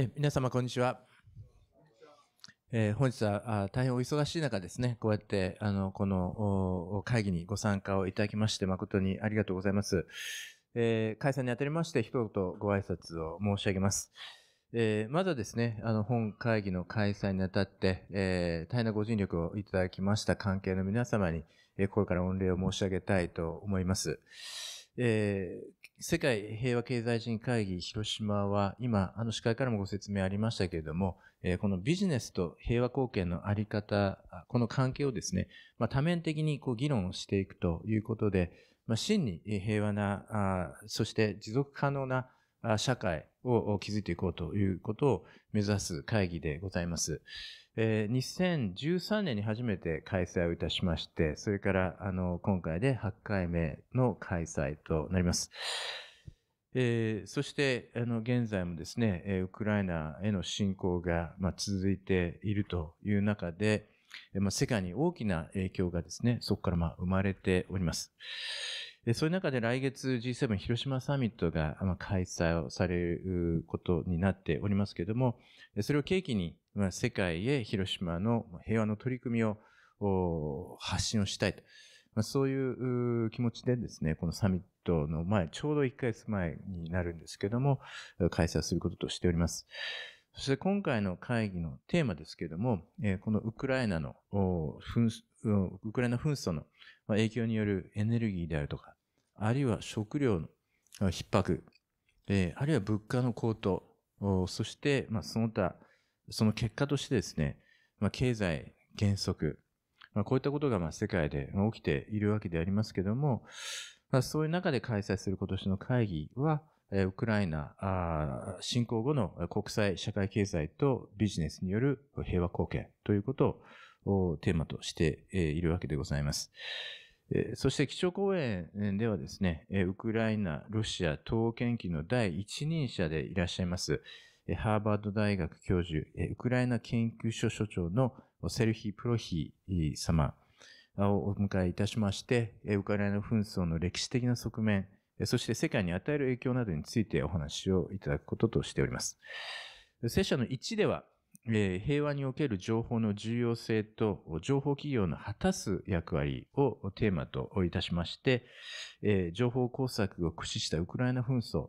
え皆様こんにちは。えー、本日はあ大変お忙しい中ですね、こうやってあのこの会議にご参加をいただきまして誠にありがとうございます。えー、解散にあたりまして一言ご挨拶を申し上げます。えー、まずはですね、あの本会議の開催にあたって、えー、大変なご尽力をいただきました関係の皆様に、えー、心から御礼を申し上げたいと思います。えー、世界平和経済人会議広島は今、あの司会からもご説明ありましたけれども、えー、このビジネスと平和貢献のあり方、この関係をですね、まあ、多面的にこう議論をしていくということで、まあ、真に平和な、あそして持続可能な社会を築いていこうということを目指す会議でございます。えー、2013年に初めて開催をいたしまして、それから、あの、今回で8回目の開催となります。えー、そして、あの、現在もですね、えウクライナへの侵攻が、まあ、続いているという中で、まあ、世界に大きな影響がですね、そこからまあ生まれております。で、そういう中で来月 G7 広島サミットが開催をされることになっておりますけれども、それを契機に、世界へ広島の平和の取り組みを発信をしたいと。まそういう気持ちでですね、このサミットの前、ちょうど1ヶ月前になるんですけども、開催することとしております。そして今回の会議のテーマですけれども、このウクライナの、ウクライナ紛争の影響によるエネルギーであるとか、あるいは食料の逼迫、えー、あるいは物価の高騰、そして、まあ、その他、その結果としてですね、まあ、経済減速、まあ、こういったことが、まあ、世界で起きているわけでありますけども、まあ、そういう中で開催する今年の会議は、えウクライナあ侵攻後の国際社会経済とビジネスによる平和貢献ということをテーマとしているわけでございます。そして基調講演ではですね、ウクライナ、ロシア、党研究の第一人者でいらっしゃいます、ハーバード大学教授、ウクライナ研究所所長のセルヒ・プロヒ様をお迎えいたしまして、ウクライナ紛争の歴史的な側面、そして世界に与える影響などについてお話をいただくこととしております。拙者の1では、え平和における情報の重要性と情報企業の果たす役割をテーマといたしまして、え情報工作を駆使したウクライナ紛争、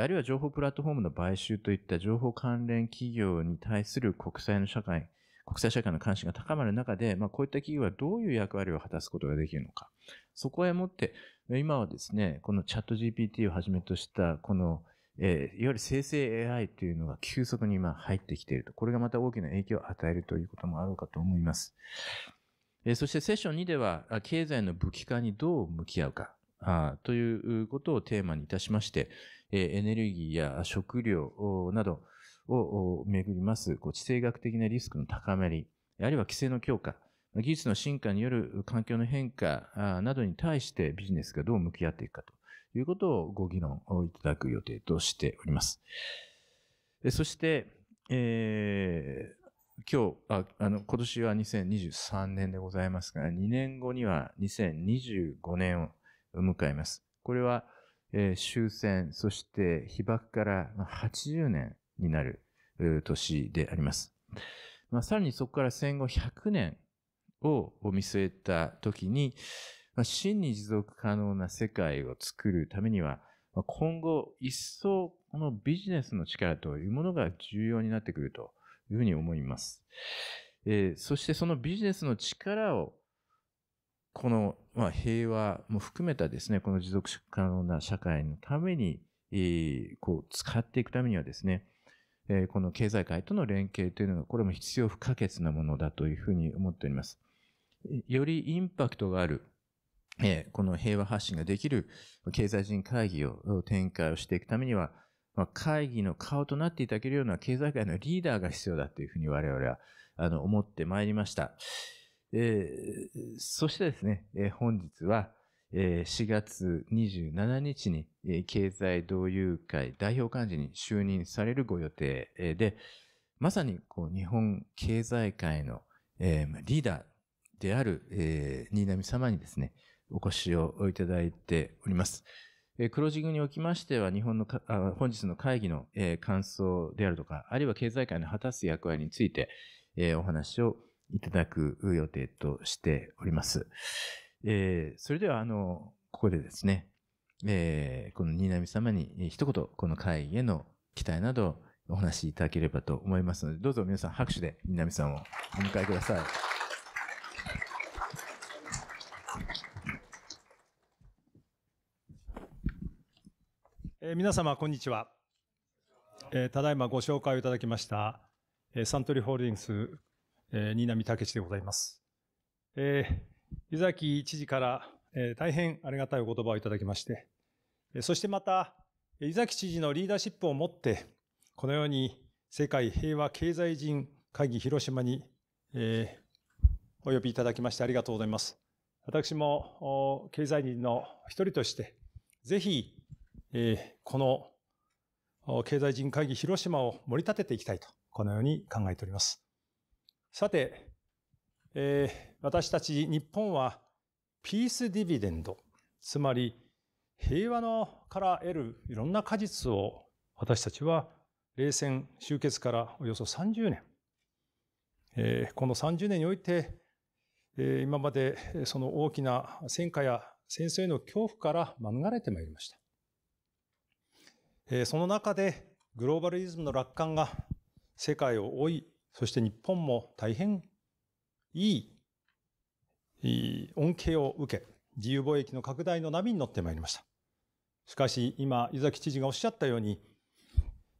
あるいは情報プラットフォームの買収といった情報関連企業に対する国際の社会、国際社会の関心が高まる中で、まあ、こういった企業はどういう役割を果たすことができるのか。そこへもって、今はですね、このチャット GPT をはじめとした、このえー、いわゆる生成 AI というのが急速に今入ってきていると。これがまた大きな影響を与えるということもあろうかと思います。えー、そしてセッション2では、経済の武器化にどう向き合うか。あということをテーマにいたしまして、えー、エネルギーや食料などをめぐりますこう地政学的なリスクの高まり、あるいは規制の強化、技術の進化による環境の変化などに対してビジネスがどう向き合っていくかと。いうことをご議論をいただく予定としております。そして、えー、今日、ああの、今年は2023年でございますが、2年後には2025年を迎えます。これは、えー、終戦、そして被爆から80年になる年であります。まあ、さらにそこから戦後100年を見据えたときに、まあ、真に持続可能な世界を作るためには、まあ、今後一層このビジネスの力というものが重要になってくるというふうに思います。えー、そしてそのビジネスの力をこの、まあ、平和も含めたですね、この持続可能な社会のために、えー、こう使っていくためにはですね、えー、この経済界との連携というのが、これも必要不可欠なものだというふうに思っております。よりインパクトがある、えこの平和発信ができる経済人会議を展開をしていくためには、まあ、会議の顔となっていただけるような経済界のリーダーが必要だというふうに我々はあの思ってまいりました。えー、そしてですね、えー、本日は、えー、4月27日に、えー、経済同友会代表幹事に就任されるご予定、えー、で、まさにこう日本経済界の、えー、リーダーである、えー、新浪様にですね、お越しをいただいております。えクロージングにおきましては、日本のあ本日の会議の、え感想であるとか、あるいは経済界の果たす役割について、えお話をいただく予定としております。えー、それでは、あの、ここでですね、えー、この新浪様に一言、この会議への期待などお話しいただければと思いますので、どうぞ皆さん拍手で新浪さんをお迎えください。え皆様、こんにちは。えただいまご紹介をいただきました、えサントリーホールディングス、えー、新浪武史でございます。え湯崎知事から、え大変ありがたいお言葉をいただきまして、えそしてまた、湯崎知事のリーダーシップを持って、このように世界平和経済人会議広島に、えお呼びいただきましてありがとうございます。私も、経済人の一人として、ぜひ、えー、この経済人会議広島を盛り立てていきたいと、このように考えております。さて、えー、私たち日本はピースディビデンド、つまり平和のから得るいろんな果実を私たちは冷戦終結からおよそ30年、えー、この30年において、えー、今までその大きな戦火や戦争への恐怖から免れてまいりました。えー、その中でグローバリズムの楽観が世界を追い、そして日本も大変いい、いい恩恵を受け、自由貿易の拡大の波に乗ってまいりました。しかし今、湯崎知事がおっしゃったように、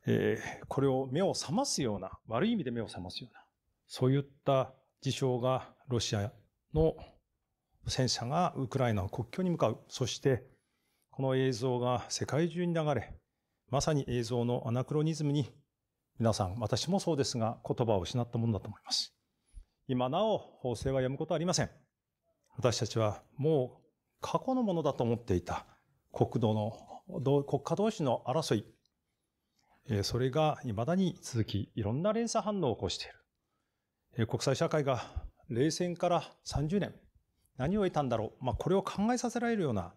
えー、これを目を覚ますような、悪い意味で目を覚ますような、そういった事象がロシアの戦車がウクライナを国境に向かう。そして、この映像が世界中に流れ、まさに映像のアナクロニズムに、皆さん、私もそうですが、言葉を失ったものだと思います。今なお、法制はやむことはありません。私たちはもう過去のものだと思っていた国土の、国家同士の争い、それが未だに続き、いろんな連鎖反応を起こしている。国際社会が冷戦から30年、何を得たんだろう。まあ、これを考えさせられるような、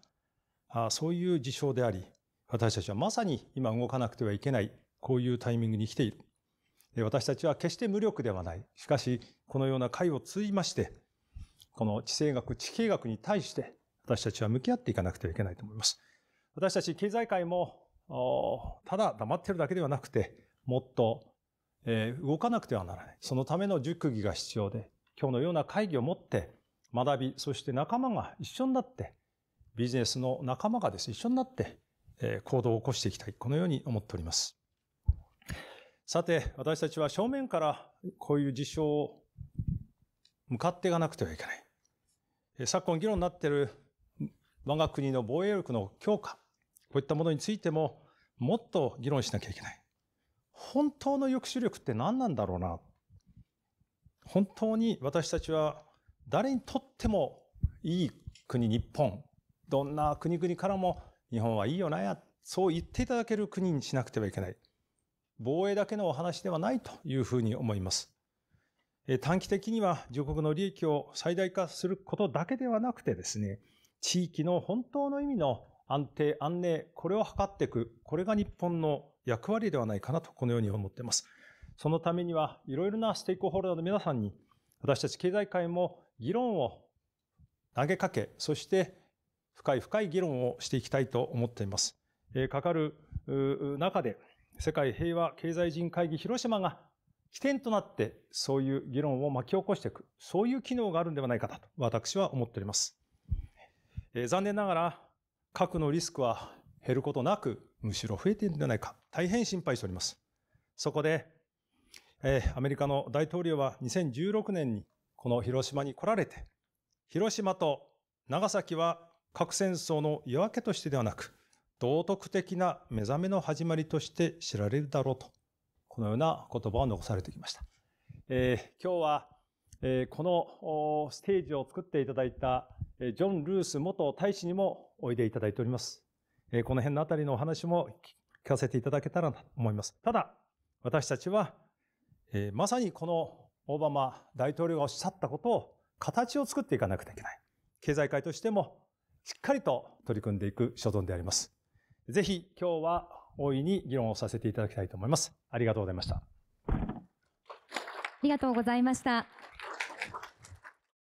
そういう事象であり、私たちはまさに今動かなくてはいけない、こういうタイミングに来ている。私たちは決して無力ではない。しかし、このような会を継いまして、この地政学、地形学に対して、私たちは向き合っていかなくてはいけないと思います。私たち経済界も、ただ黙ってるだけではなくて、もっと、えー、動かなくてはならない。そのための熟議が必要で、今日のような会議を持って、学び、そして仲間が一緒になって、ビジネスの仲間がです、一緒になって、え行動を起こしていきたい。このように思っております。さて、私たちは正面からこういう事象を向かっていかなくてはいけない。え昨今議論になっている我が国の防衛力の強化、こういったものについてももっと議論しなきゃいけない。本当の抑止力って何なんだろうな。本当に私たちは誰にとってもいい国日本、どんな国々からも日本はいいよなや、そう言っていただける国にしなくてはいけない。防衛だけのお話ではないというふうに思います。短期的には自国の利益を最大化することだけではなくてですね、地域の本当の意味の安定、安寧、これを図っていく、これが日本の役割ではないかなと、このように思っています。そのためには、いろいろなステークホルダーの皆さんに、私たち経済界も議論を投げかけ、そして深い深い議論をしていきたいと思っています。えかかる中で、世界平和経済人会議広島が起点となってそういう議論を巻き起こしていく、そういう機能があるんではないかと私は思っております。えー、残念ながら核のリスクは減ることなく、むしろ増えているんではないか、大変心配しております。そこで、えー、アメリカの大統領は2016年にこの広島に来られて、広島と長崎は核戦争の夜明けとしてではなく、道徳的な目覚めの始まりとして知られるだろうと、このような言葉を残されてきました。えー、今日は、えー、このステージを作っていただいた、えジョン・ルース元大使にもおいでいただいております。えー、この辺のあたりのお話も聞かせていただけたらと思います。ただ、私たちは、えー、まさにこのオバマ大統領がおっしゃったことを形を作っていかなくてはいけない。経済界としてもしっかりと取り組んでいく所存であります。ぜひ今日は大いに議論をさせていただきたいと思います。ありがとうございました。ありがとうございました。